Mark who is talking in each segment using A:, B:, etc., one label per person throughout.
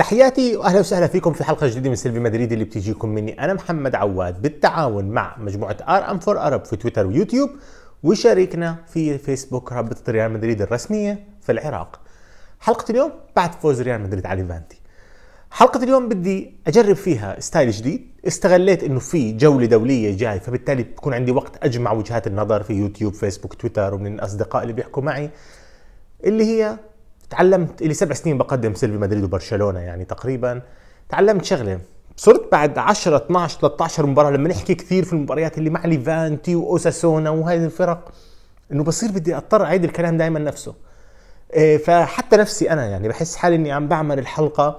A: تحياتي واهلا وسهلا فيكم في حلقه جديده من سيلفي مدريد اللي بتجيكم مني انا محمد عواد بالتعاون مع مجموعه ار ام فور ارب في تويتر ويوتيوب وشريكنا في فيسبوك رابطه ريال مدريد الرسميه في العراق. حلقه اليوم بعد فوز ريال مدريد على ليفانتي. حلقة اليوم بدي أجرب فيها ستايل جديد استغليت أنه في جولة دولية جاي فبالتالي بكون عندي وقت أجمع وجهات النظر في يوتيوب فيسبوك تويتر ومن الأصدقاء اللي بيحكوا معي اللي هي تعلمت لي سبع سنين بقدم سيلفي مدريد وبرشلونه يعني تقريبا تعلمت شغله صرت بعد 10 12 13 مباراه لما نحكي كثير في المباريات اللي مع ليفانتي واوساسونا وهذه الفرق انه بصير بدي اضطر اعيد الكلام دائما نفسه إيه، فحتى نفسي انا يعني بحس حالي اني عم بعمل الحلقه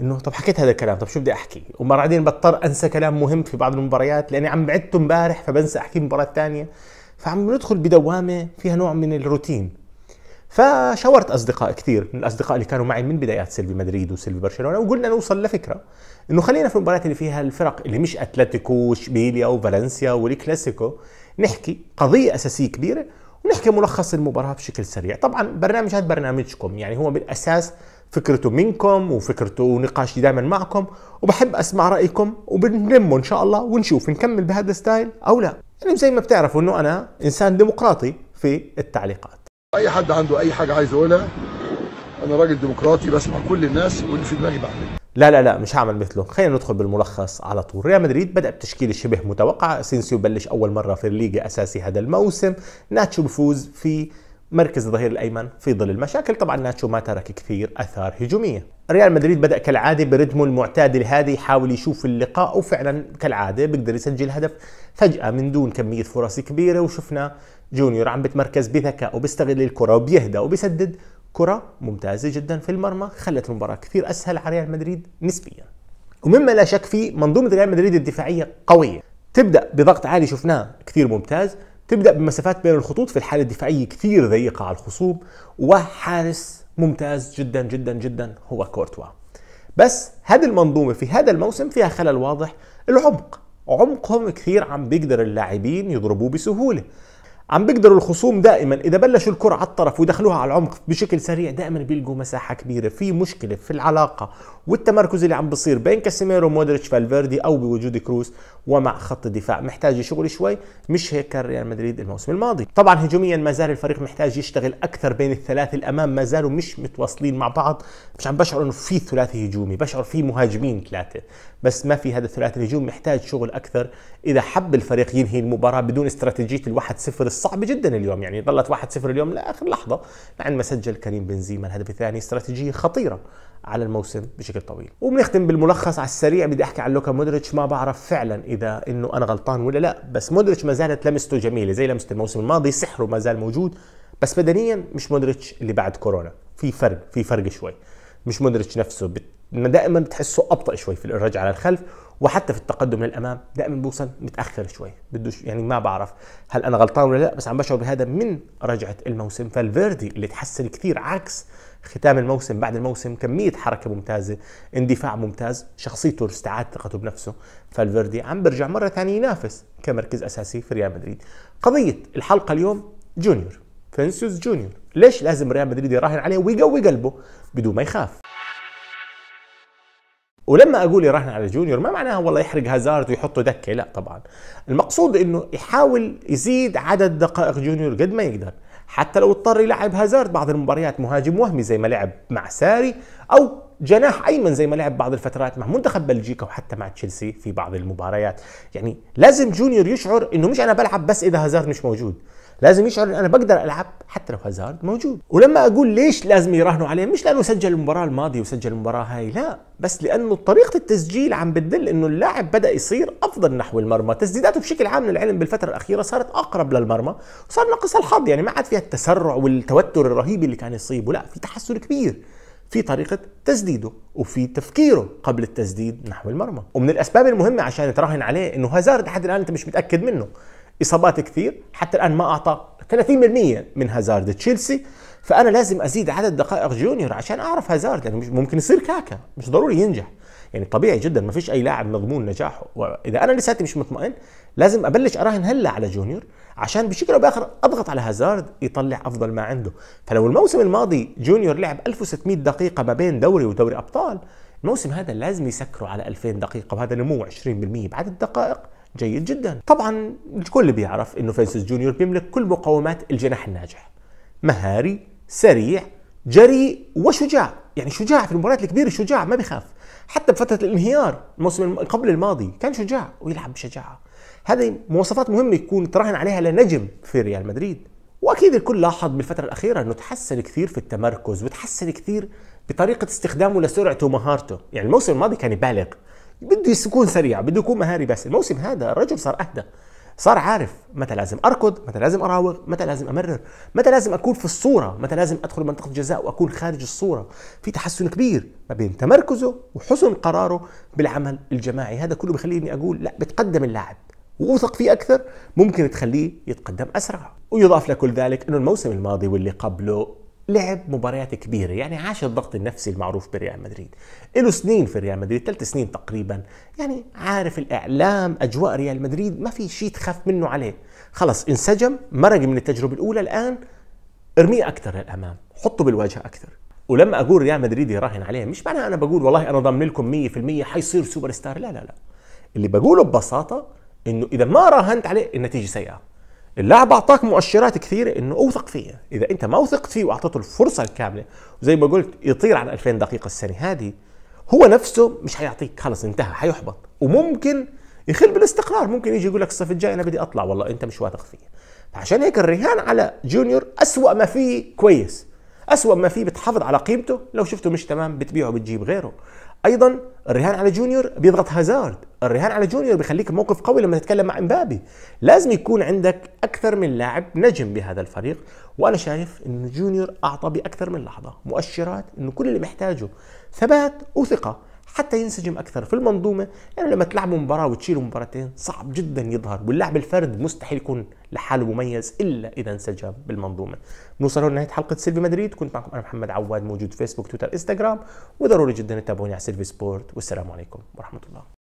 A: انه طب حكيت هذا الكلام طب شو بدي احكي ومرادين بضطر انسى كلام مهم في بعض المباريات لاني عم بعدته امبارح فبنسى احكي مباراه ثانيه فعم ندخل بدوامه فيها نوع من الروتين فشاورت اصدقاء كثير من الاصدقاء اللي كانوا معي من بدايات سيلفي مدريد وسيلفي برشلونه وقلنا نوصل لفكره انه خلينا في المباريات اللي فيها الفرق اللي مش اتلتيكو واشبيليا وفالنسيا والكلاسيكو نحكي قضيه اساسيه كبيره ونحكي ملخص المباراه بشكل سريع طبعا برنامج هذا برنامجكم يعني هو بالاساس فكرته منكم وفكرته ونقاشي دائما معكم وبحب اسمع رايكم وبنلمه ان شاء الله ونشوف نكمل بهذا الستايل او لا يعني زي ما بتعرفوا انه انا انسان ديمقراطي في التعليقات اي حد عنده اي حاجه عايز يقولها انا راجل ديمقراطي بسمع كل الناس واللي في دماغي بعمله لا لا لا مش هعمل مثله خلينا ندخل بالملخص على طول ريال مدريد بدا بتشكيله شبه متوقعه سينسيو بلش اول مره في الليغا اساسي هذا الموسم ناتشو بفوز في مركز الظهير الايمن في ظل المشاكل طبعا ناتشو ما ترك كثير اثار هجوميه ريال مدريد بدا كالعاده برتمه المعتاد الهادي يحاول يشوف اللقاء وفعلا كالعاده بيقدر يسجل هدف فجاه من دون كميه فرص كبيره وشفنا جونيور عم بتمركز بذكاء وبيستغل الكره وبيهدى وبيسدد كره ممتازه جدا في المرمى خلت المباراه كثير اسهل على ريال مدريد نسبيا ومما لا شك فيه منظومه ريال مدريد الدفاعيه قويه تبدا بضغط عالي شفناه كثير ممتاز تبدا بمسافات بين الخطوط في الحاله الدفاعيه كثير ضيقه على الخصوم وحارس ممتاز جدا جدا جدا هو كورتوا بس هذه المنظومه في هذا الموسم فيها خلل واضح العمق عمقهم كثير عم بيقدر اللاعبين يضربوه بسهوله عم بيقدروا الخصوم دائما اذا بلشوا الكرة على الطرف ودخلوها على العمق بشكل سريع دائما بيلقوا مساحه كبيره في مشكله في العلاقه والتمركز اللي عم بصير بين كاسيميرو مودريتش فالفيردي او بوجود كروس ومع خط الدفاع محتاج يشغل شوي مش هيك كان ريال مدريد الموسم الماضي طبعا هجوميا ما زال الفريق محتاج يشتغل اكثر بين الثلاثه الامام ما زالوا مش متواصلين مع بعض مش عم بشعر انه في ثلاثي هجومي بشعر في مهاجمين ثلاثه بس ما في هذا الثلاثي الهجومي محتاج شغل اكثر اذا حب الفريق ينهي المباراه بدون استراتيجيه الواحد صفر الصعبه جدا اليوم يعني ظلت واحد صفر اليوم لاخر لحظه ما سجل كريم بنزيما الهدف الثاني استراتيجيه خطيره على الموسم بشكل طويل وبنختم بالملخص على السريع بدي احكي عن لوكا مودريتش ما بعرف فعلا اذا انه انا غلطان ولا لا بس مودريتش ما زالت لمسته جميله زي لمسه الموسم الماضي سحره ما زال موجود بس بدنيا مش مودريتش اللي بعد كورونا في فرق في فرق شوي مش مودريتش نفسه بت... دائما بتحسه ابطا شوي في الرجعه على الخلف وحتى في التقدم للامام دائما بوصل متاخر شوي بدوش يعني ما بعرف هل انا غلطان ولا لا بس عم بشعر بهذا من رجعه الموسم فالفيردي اللي تحسن كثير عكس ختام الموسم بعد الموسم كميه حركه ممتازه اندفاع ممتاز شخصيته استعاد ثقته بنفسه فالفيردي عم برجع مره ثانيه ينافس كمركز اساسي في ريال مدريد قضيه الحلقه اليوم جونيور فينسيوس جونيور ليش لازم ريال مدريد يراهن عليه ويقوي قلبه بدون ما يخاف ولما اقول يراهن على جونيور ما معناها والله يحرق هازارد ويحطه دكه لا طبعا المقصود انه يحاول يزيد عدد دقائق جونيور قد ما يقدر حتى لو اضطر يلعب هازارد بعض المباريات مهاجم وهمي زي ما لعب مع ساري او جناح ايمن زي ما لعب بعض الفترات مع منتخب بلجيكا وحتى مع تشيلسي في بعض المباريات يعني لازم جونيور يشعر انه مش انا بلعب بس اذا هازارد مش موجود لازم يشعر ان انا بقدر العب حتى لو هازارد موجود ولما اقول ليش لازم يراهنوا عليه مش لانه سجل المباراه الماضيه وسجل المباراه هاي لا بس لانه طريقه التسجيل عم بتدل انه اللاعب بدا يصير افضل نحو المرمى تسديداته بشكل عام للعلم بالفتره الاخيره صارت اقرب للمرمى وصار ناقصها الحظ يعني ما عاد فيها التسرع والتوتر الرهيب اللي كان يصيبه لا في تحسن كبير في طريقة تسديده وفي تفكيره قبل التسديد نحو المرمى ومن الأسباب المهمة عشان تراهن عليه إنه هازارد لحد الآن أنت مش متأكد منه اصابات كثير حتى الان ما اعطى 30% من هازارد تشيلسي فانا لازم ازيد عدد دقائق جونيور عشان اعرف هازارد لانه يعني مش ممكن يصير كاكا مش ضروري ينجح يعني طبيعي جدا ما فيش اي لاعب مضمون نجاحه واذا انا لساتي مش مطمئن لازم ابلش اراهن هلا على جونيور عشان بشكل او باخر اضغط على هازارد يطلع افضل ما عنده فلو الموسم الماضي جونيور لعب 1600 دقيقه ما بين دوري ودوري ابطال الموسم هذا لازم يسكره على 2000 دقيقه وهذا نمو 20% بعد الدقائق جيد جدا طبعا الكل بيعرف انه فينسيس جونيور بيملك كل مقومات الجناح الناجح مهاري سريع جريء وشجاع يعني شجاع في المباريات الكبيره شجاع ما بيخاف حتى بفتره الانهيار الموسم قبل الماضي كان شجاع ويلعب بشجاعه هذه مواصفات مهمه يكون تراهن عليها لنجم في ريال مدريد واكيد الكل لاحظ بالفتره الاخيره انه تحسن كثير في التمركز وتحسن كثير بطريقه استخدامه لسرعته ومهارته يعني الموسم الماضي كان يبالغ بده يكون سريع بده يكون مهاري بس الموسم هذا الرجل صار اهدى صار عارف متى لازم اركض متى لازم اراوغ متى لازم امرر متى لازم اكون في الصوره متى لازم ادخل منطقه الجزاء واكون خارج الصوره في تحسن كبير ما بين تمركزه وحسن قراره بالعمل الجماعي هذا كله بخليني اقول لا بتقدم اللاعب ووثق فيه اكثر ممكن تخليه يتقدم اسرع ويضاف لكل ذلك انه الموسم الماضي واللي قبله لعب مباريات كبيره يعني عاش الضغط النفسي المعروف بريال مدريد له سنين في ريال مدريد ثلاث سنين تقريبا يعني عارف الاعلام اجواء ريال مدريد ما في شيء تخاف منه عليه خلص انسجم مرق من التجربه الاولى الان ارميه اكثر للامام حطه بالواجهه اكثر ولما اقول ريال مدريد يراهن عليه مش معناها انا بقول والله انا ضامن لكم 100% حيصير سوبر ستار لا لا لا اللي بقوله ببساطه انه اذا ما راهنت عليه النتيجه سيئه اللاعب اعطاك مؤشرات كثيره انه اوثق فيه اذا انت ما وثقت فيه واعطيته الفرصه الكامله وزي ما قلت يطير عن 2000 دقيقه السنه هذه هو نفسه مش حيعطيك خلص انتهى حيحبط وممكن يخل بالاستقرار ممكن يجي يقول لك الصيف الجاي انا بدي اطلع والله انت مش واثق فيا فعشان هيك الرهان على جونيور اسوا ما فيه كويس أسوأ ما فيه بتحافظ على قيمته لو شفته مش تمام بتبيعه بتجيب غيره ايضا الرهان على جونيور بيضغط هازارد الرهان على جونيور بيخليك موقف قوي لما تتكلم مع امبابي لازم يكون عندك اكثر من لاعب نجم بهذا الفريق وانا شايف انه جونيور اعطى باكثر من لحظه مؤشرات انه كل اللي محتاجه ثبات وثقه حتى ينسجم اكثر في المنظومه يعني لما تلعبوا مباراه وتشيلوا مباراتين صعب جدا يظهر واللاعب الفرد مستحيل يكون لحاله مميز الا اذا انسجم بالمنظومه بنوصل لنهايه حلقه سيلفي مدريد كنت معكم انا محمد عواد موجود فيسبوك تويتر انستغرام وضروري جدا تتابعوني على سيلفي سبورت والسلام عليكم ورحمه الله